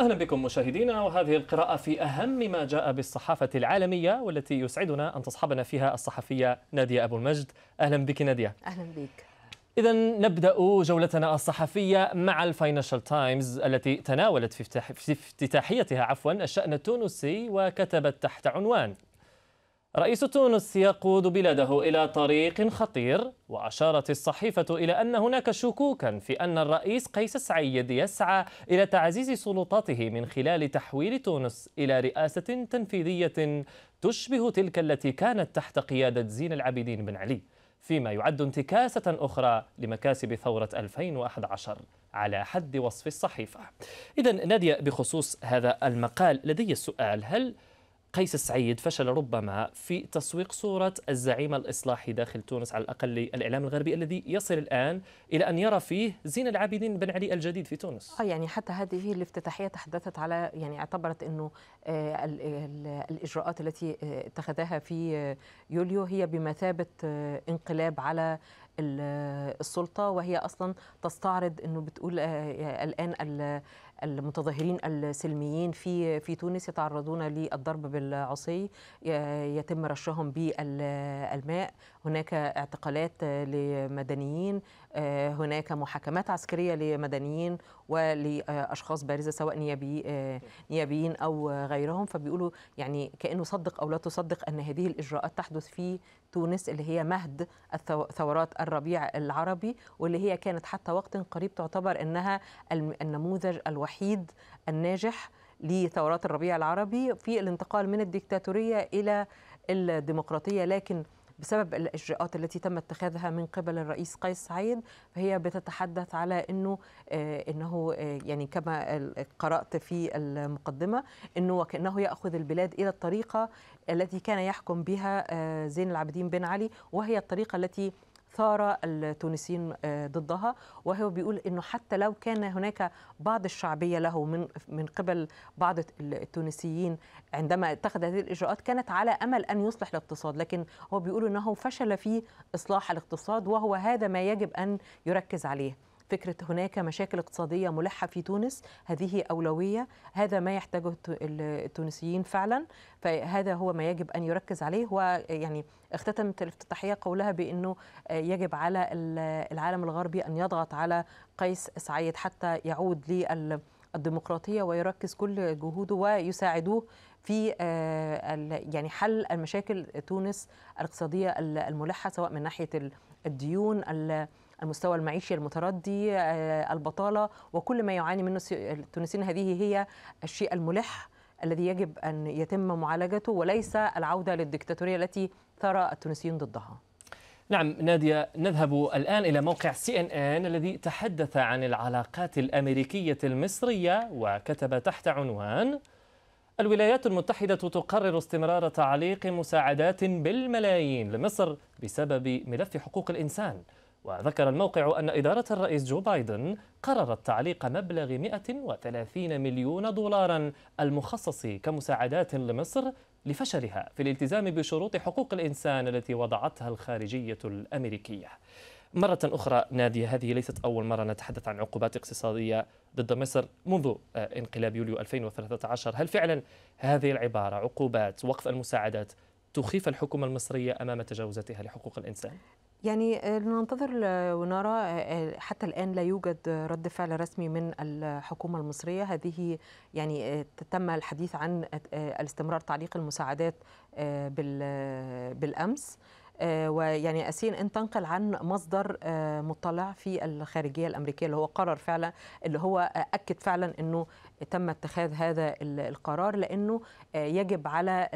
أهلا بكم مشاهدينا وهذه القراءة في أهم ما جاء بالصحافة العالمية والتي يسعدنا أن تصحبنا فيها الصحفية نادية أبو المجد أهلا بك نادية أهلا بك إذا نبدأ جولتنا الصحفية مع الفاينانشال تايمز التي تناولت في افتتاحيتها عفوا الشأن التونسي وكتبت تحت عنوان رئيس تونس يقود بلاده إلى طريق خطير وأشارت الصحيفة إلى أن هناك شكوكا في أن الرئيس قيس سعيد يسعى إلى تعزيز سلطاته من خلال تحويل تونس إلى رئاسة تنفيذية تشبه تلك التي كانت تحت قيادة زين العابدين بن علي فيما يعد انتكاسة أخرى لمكاسب ثورة 2011 على حد وصف الصحيفة إذا نادية بخصوص هذا المقال لدي السؤال هل قيس السعيد فشل ربما في تسويق صورة الزعيم الإصلاحي داخل تونس على الأقل الإعلام الغربي الذي يصل الآن إلى أن يرى فيه زين العابدين بن علي الجديد في تونس آه يعني حتى هذه الافتتاحية تحدثت على يعني اعتبرت أنه آه، الإجراءات التي آه، اتخذها في آه، يوليو هي بمثابة انقلاب على السلطة وهي أصلا تستعرض أنه بتقول الآن المتظاهرين السلميين في في تونس يتعرضون للضرب بالعصي يتم رشهم بالماء هناك اعتقالات لمدنيين آه، هناك محاكمات عسكريه لمدنيين ولاشخاص بارزه سواء نيابي آه، نيابيين او غيرهم فبيقولوا يعني كانه صدق او لا تصدق ان هذه الاجراءات تحدث في تونس اللي هي مهد ثورات الربيع العربي واللي هي كانت حتى وقت قريب تعتبر انها النموذج الوحيد الناجح لثورات الربيع العربي في الانتقال من الديكتاتوريه الى الديمقراطيه لكن بسبب الإجراءات التي تم اتخاذها من قبل الرئيس قيس سعيد فهي بتتحدث على أنه آه، أنه آه، يعني كما قرأت في المقدمة أنه وكأنه يأخذ البلاد إلى الطريقة التي كان يحكم بها آه، زين العابدين بن علي وهي الطريقة التي ثار التونسيين آه، ضدها وهو بيقول انه حتى لو كان هناك بعض الشعبيه له من من قبل بعض التونسيين عندما اتخذ هذه الاجراءات كانت على امل ان يصلح الاقتصاد لكن هو بيقول انه فشل في اصلاح الاقتصاد وهو هذا ما يجب ان يركز عليه فكرة هناك مشاكل اقتصادية ملحة في تونس هذه أولوية هذا ما يحتاجه التونسيين فعلا فهذا هو ما يجب أن يركز عليه ويعني اختتمت الافتتاحية قولها بأنه يجب على العالم الغربي أن يضغط على قيس سعيد حتى يعود للديمقراطية ويركز كل جهوده ويساعدوه في آه، يعني حل المشاكل تونس الاقتصادية الملحة سواء من ناحية الديون المستوى المعيشي المتردي آه، البطالة وكل ما يعاني منه التونسيين هذه هي الشيء الملح الذي يجب أن يتم معالجته وليس العودة للدكتاتورية التي ثار التونسيين ضدها نعم نادية نذهب الآن إلى موقع سي إن إن الذي تحدث عن العلاقات الأمريكية المصرية وكتب تحت عنوان الولايات المتحدة تقرر استمرار تعليق مساعدات بالملايين لمصر بسبب ملف حقوق الإنسان وذكر الموقع أن إدارة الرئيس جو بايدن قررت تعليق مبلغ 130 مليون دولارا المخصص كمساعدات لمصر لفشلها في الالتزام بشروط حقوق الإنسان التي وضعتها الخارجية الأمريكية مرة أخرى نادية هذه ليست أول مرة نتحدث عن عقوبات اقتصادية ضد مصر منذ آه، انقلاب يوليو 2013 هل فعلا هذه العبارة عقوبات وقف المساعدات تخيف الحكومة المصرية أمام تجاوزاتها لحقوق الإنسان؟ يعني آه، ننتظر ونرى آه، آه، حتى الآن لا يوجد رد فعل رسمي من الحكومة المصرية هذه يعني تم الحديث عن الاستمرار تعليق المساعدات بالأمس آه، ويعني أسين إن تنقل عن مصدر آه، مطلع في الخارجية الأمريكية اللي هو قرر فعلا اللي هو آه، أكد فعلا أنه تم اتخاذ هذا القرار لأنه يجب على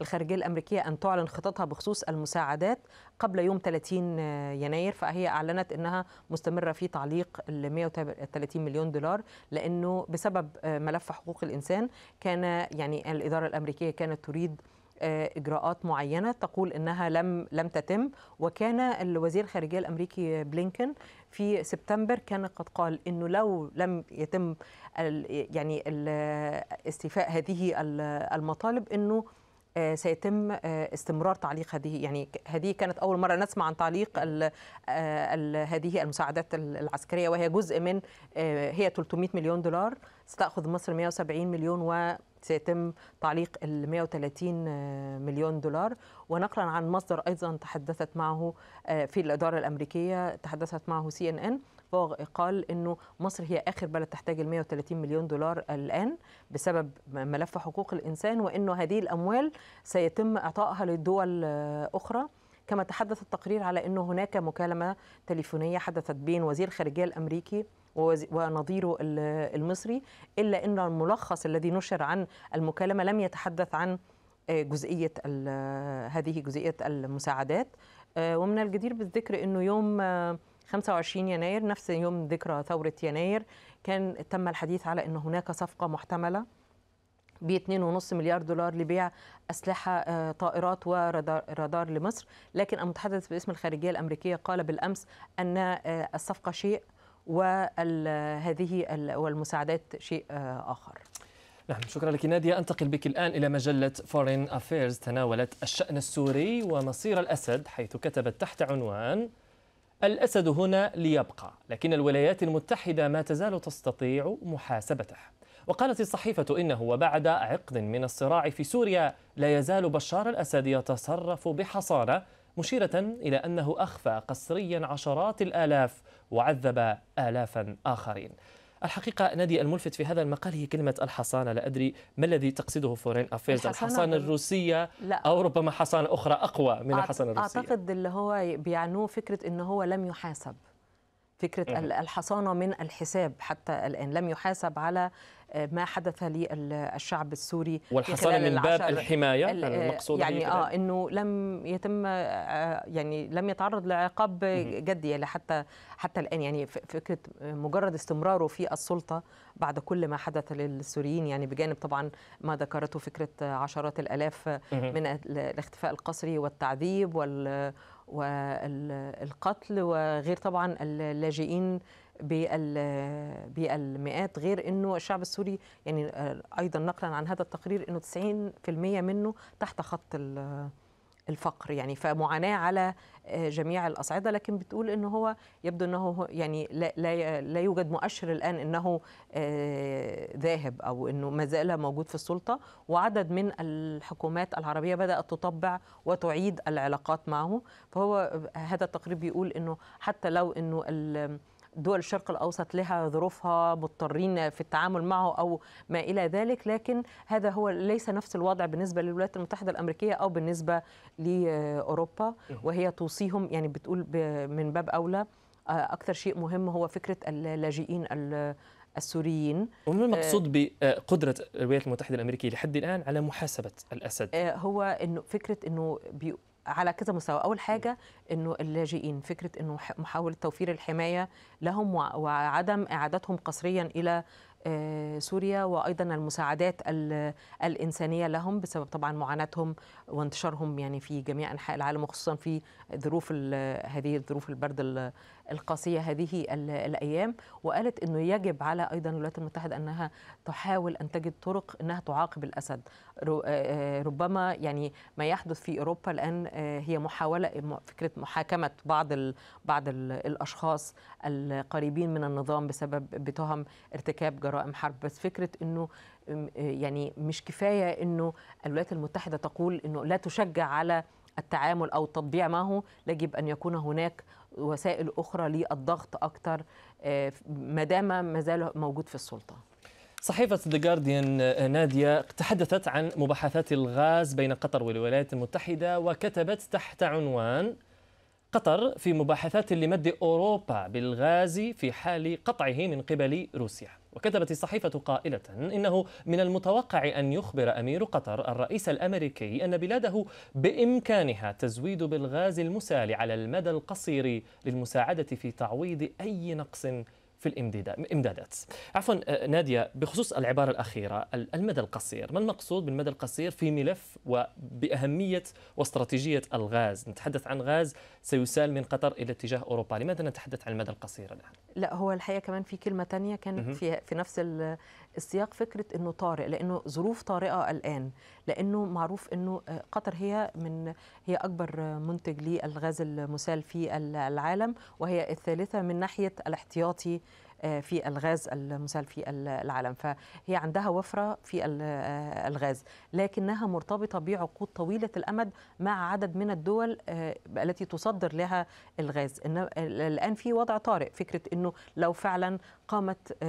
الخارجية الأمريكية أن تعلن خططها بخصوص المساعدات قبل يوم 30 يناير فهي أعلنت أنها مستمرة في تعليق ال 130 مليون دولار لأنه بسبب ملف حقوق الإنسان كان يعني الإدارة الأمريكية كانت تريد آه، اجراءات معينه تقول انها لم لم تتم وكان الوزير الخارجيه الامريكي بلينكن في سبتمبر كان قد قال انه لو لم يتم يعني استيفاء هذه المطالب انه آه، سيتم آه، استمرار تعليق هذه يعني هذه كانت اول مره نسمع عن تعليق الـ الـ هذه المساعدات العسكريه وهي جزء من هي 300 مليون دولار ستاخذ مصر 170 مليون و سيتم تعليق ال 130 آه، مليون دولار ونقلا عن مصدر ايضا تحدثت معه آه، في الاداره الامريكيه تحدثت معه سي ان ان قال انه مصر هي اخر بلد تحتاج ال 130 مليون دولار الان بسبب ملف حقوق الانسان وانه هذه الاموال سيتم اعطائها لدول آه، اخرى كما تحدث التقرير على انه هناك مكالمه تليفونيه حدثت بين وزير الخارجيه الامريكي ونظيره المصري إلا أن الملخص الذي نشر عن المكالمة لم يتحدث عن آه، جزئية هذه جزئية المساعدات آه، ومن الجدير بالذكر أنه يوم 25 آه، يناير نفس يوم ذكرى ثورة يناير كان تم الحديث على أن هناك صفقة محتملة ب 2.5 مليار دولار لبيع أسلحة طائرات ورادار لمصر لكن المتحدث باسم الخارجية الأمريكية قال بالأمس أن الصفقة شيء وهذه والمساعدات شيء آه، آخر نعم شكرا لك نادية أنتقل بك الآن إلى مجلة فورين أفيرز تناولت الشأن السوري ومصير الأسد حيث كتبت تحت عنوان الأسد هنا ليبقى لكن الولايات المتحدة ما تزال تستطيع محاسبته وقالت الصحيفة إنه وبعد عقد من الصراع في سوريا لا يزال بشار الأسد يتصرف بحصانة مشيرة إلى أنه أخفى قسريا عشرات الآلاف وعذب آلافا آخرين الحقيقة نادي الملفت في هذا المقال هي كلمة الحصانة لا أدري ما الذي تقصده فورين أفيرز الحصانة الروسية لا. أو ربما حصانة أخرى أقوى من الحصانة الروسية أعتقد اللي هو بيعنوه فكرة أنه هو لم يحاسب فكرة الحصانة من الحساب حتى الآن لم يحاسب على آه، ما حدث للشعب السوري والحصانه من باب الحمايه المقصود يعني اه انه لم يتم آه، يعني لم يتعرض لعقاب جدي يعني حتى حتى الان يعني فكره مجرد استمراره في السلطه بعد كل ما حدث للسوريين يعني بجانب طبعا ما ذكرته فكره عشرات الالاف من الاختفاء القسري والتعذيب وال والقتل وغير طبعا اللاجئين بالمئات غير انه الشعب السوري يعني آه، ايضا نقلا عن هذا التقرير انه 90% منه تحت خط الفقر يعني فمعاناه على آه، جميع الاصعده لكن بتقول ان هو يبدو انه يعني لا لا, لا يوجد مؤشر الان انه آه، ذاهب او انه ما زال موجود في السلطه وعدد من الحكومات العربيه بدات تطبع وتعيد العلاقات معه فهو هذا التقرير بيقول انه حتى لو انه دول الشرق الاوسط لها ظروفها مضطرين في التعامل معه او ما الى ذلك لكن هذا هو ليس نفس الوضع بالنسبه للولايات المتحده الامريكيه او بالنسبه لاوروبا وهي توصيهم يعني بتقول من باب اولى آه، اكثر شيء مهم هو فكره اللاجئين السوريين وما آه، المقصود بقدرة الولايات المتحدة الأمريكية لحد الآن على محاسبة الأسد؟ آه، هو إنه فكرة إنه على كذا مستوى اول حاجه انه اللاجئين فكره انه محاوله توفير الحمايه لهم وعدم اعادتهم قسريا الى آه، سوريا وايضا المساعدات الانسانيه لهم بسبب طبعا معاناتهم وانتشارهم يعني في جميع انحاء العالم وخصوصا في ظروف هذه الظروف البرد القاسية هذه الأيام وقالت أنه يجب على أيضا الولايات المتحدة أنها تحاول أن تجد طرق أنها تعاقب الأسد آه، آه، ربما يعني ما يحدث في أوروبا الآن آه، هي محاولة فكرة محاكمة بعض بعض الأشخاص القريبين من النظام بسبب بتهم ارتكاب جرائم حرب بس فكرة أنه يعني مش كفاية أنه الولايات المتحدة تقول أنه لا تشجع على التعامل او التطبيع معه يجب ان يكون هناك وسائل اخرى للضغط اكثر آه، ما دام ما زال موجود في السلطه صحيفة ذا آه، جارديان نادية تحدثت عن مباحثات الغاز بين قطر والولايات المتحدة وكتبت تحت عنوان قطر في مباحثات لمد أوروبا بالغاز في حال قطعه من قبل روسيا وكتبت الصحيفة قائلة إنه من المتوقع أن يخبر أمير قطر الرئيس الأمريكي أن بلاده بإمكانها تزويد بالغاز المسال على المدى القصير للمساعدة في تعويض أي نقص في الامدادات عفوا آه، نادية بخصوص العبارة الأخيرة المدى القصير ما المقصود بالمدى القصير في ملف وبأهمية واستراتيجية الغاز نتحدث عن غاز سيسال من قطر إلى اتجاه أوروبا لماذا نتحدث عن المدى القصير الآن؟ لا هو الحقيقة كمان في كلمة ثانيه كانت في, في نفس السياق فكره انه طارئ لانه ظروف طارئه الان لانه معروف انه آه، قطر هي من هي اكبر منتج للغاز المسال في العالم وهي الثالثه من ناحيه الاحتياطي آه، في الغاز المسال في العالم فهي عندها وفرة في آه، الغاز لكنها مرتبطة بعقود طويلة الأمد مع عدد من الدول آه، التي تصدر لها الغاز الآن في وضع طارئ فكرة أنه لو فعلا قامت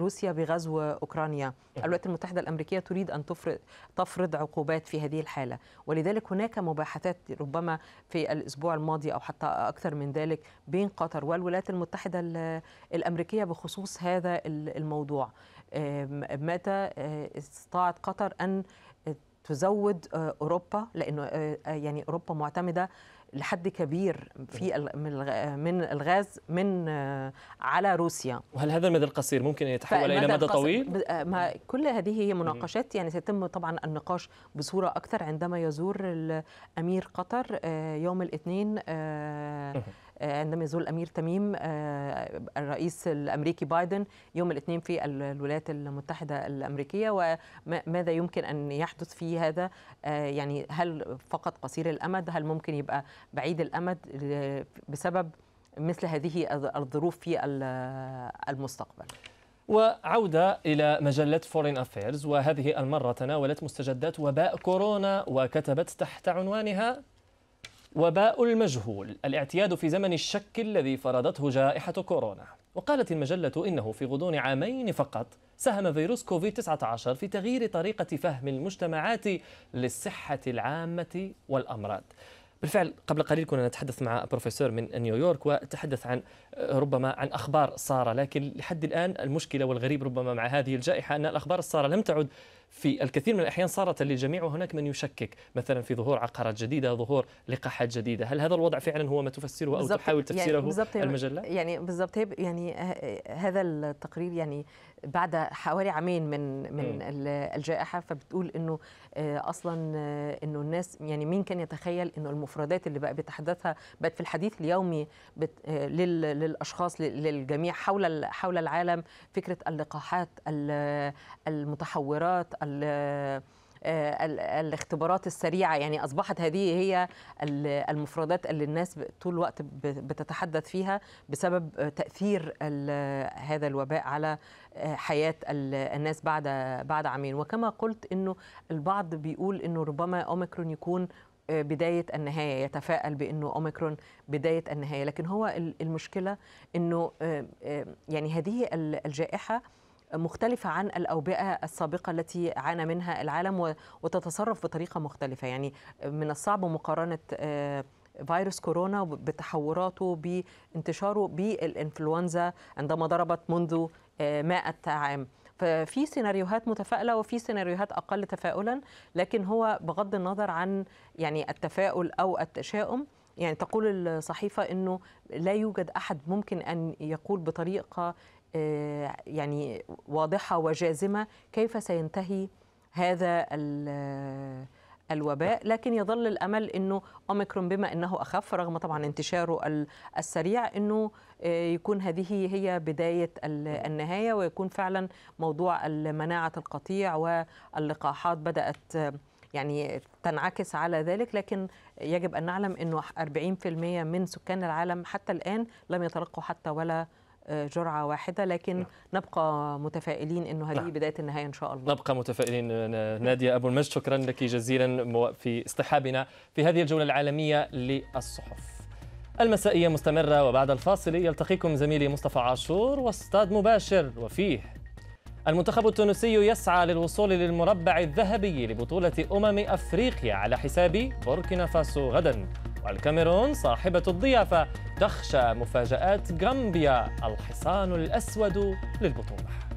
روسيا بغزو أوكرانيا الولايات المتحدة الأمريكية تريد أن تفرض عقوبات في هذه الحالة ولذلك هناك مباحثات ربما في الأسبوع الماضي أو حتى أكثر من ذلك بين قطر والولايات المتحدة الأمريكية بخصوص هذا الموضوع متى آه، استطاعت قطر أن تزود آه، أوروبا لأنه آه، يعني أوروبا معتمدة لحد كبير في من الغاز من على روسيا وهل هذا المدى القصير ممكن ان يتحول الى مدى طويل ما كل هذه هي مناقشات يعني سيتم طبعا النقاش بصوره اكثر عندما يزور امير قطر يوم الاثنين عندما يزور الامير تميم آه، الرئيس الامريكي بايدن يوم الاثنين في الولايات المتحده الامريكيه وماذا يمكن ان يحدث في هذا آه، يعني هل فقط قصير الامد هل ممكن يبقى بعيد الامد آه، بسبب مثل هذه الظروف في المستقبل وعودة إلى مجلة فورين أفيرز وهذه المرة تناولت مستجدات وباء كورونا وكتبت تحت عنوانها وباء المجهول الاعتياد في زمن الشك الذي فرضته جائحة كورونا وقالت المجلة إنه في غضون عامين فقط ساهم فيروس كوفيد-19 في تغيير طريقة فهم المجتمعات للصحة العامة والأمراض بالفعل قبل قليل كنا نتحدث مع بروفيسور من نيويورك وتحدث عن ربما عن اخبار ساره لكن لحد الان المشكله والغريب ربما مع هذه الجائحه ان الاخبار الساره لم تعد في الكثير من الأحيان صارت للجميع وهناك من يشكك مثلا في ظهور عقارات جديدة ظهور لقاحات جديدة هل هذا الوضع فعلا هو ما تفسره أو تحاول يعني تفسيره يعني المجلة؟ يعني بالضبط يعني هذا التقرير يعني بعد حوالي عامين من من م. الجائحه فبتقول انه آه، اصلا آه، انه الناس يعني مين كان يتخيل انه المفردات اللي بقى بيتحدثها بقت في الحديث اليومي آه، للاشخاص للجميع حول حول العالم فكره اللقاحات المتحورات آه، الاختبارات السريعه يعني اصبحت هذه هي المفردات اللي الناس طول الوقت بتتحدث فيها بسبب تاثير هذا الوباء على آه، حياه الناس بعد بعد عامين وكما قلت انه البعض بيقول انه ربما اوميكرون يكون آه، بداية النهاية يتفائل بأنه أوميكرون بداية النهاية لكن هو المشكلة أنه يعني هذه الجائحة مختلفة عن الأوبئة السابقة التي عانى منها العالم وتتصرف بطريقة مختلفة يعني من الصعب مقارنة آه، فيروس كورونا بتحوراته بانتشاره بالإنفلونزا عندما ضربت منذ آه، مائة عام ففي سيناريوهات متفائله وفي سيناريوهات اقل تفاؤلا لكن هو بغض النظر عن يعني التفاؤل او التشاؤم يعني تقول الصحيفه انه لا يوجد احد ممكن ان يقول بطريقه آه، يعني واضحه وجازمه كيف سينتهي هذا آه، الوباء لكن يظل الامل انه اوميكرون بما انه اخف رغم طبعا انتشاره السريع انه آه، يكون هذه هي بدايه النهايه ويكون فعلا موضوع مناعه القطيع واللقاحات بدات يعني تنعكس على ذلك لكن يجب ان نعلم انه 40% من سكان العالم حتى الان لم يتلقوا حتى ولا جرعه واحده لكن نعم. نبقى متفائلين انه هذه نعم. بدايه النهايه ان شاء الله نبقى متفائلين ناديه ابو المجد شكرا لك جزيلا في اصطحابنا في هذه الجوله العالميه للصحف المسائيه مستمره وبعد الفاصل يلتقيكم زميلي مصطفى عاشور واستاد مباشر وفيه المنتخب التونسي يسعى للوصول للمربع الذهبي لبطوله امم افريقيا على حساب بوركينا فاسو غدا والكاميرون صاحبة الضيافة تخشى مفاجآت غامبيا الحصان الأسود للبطولة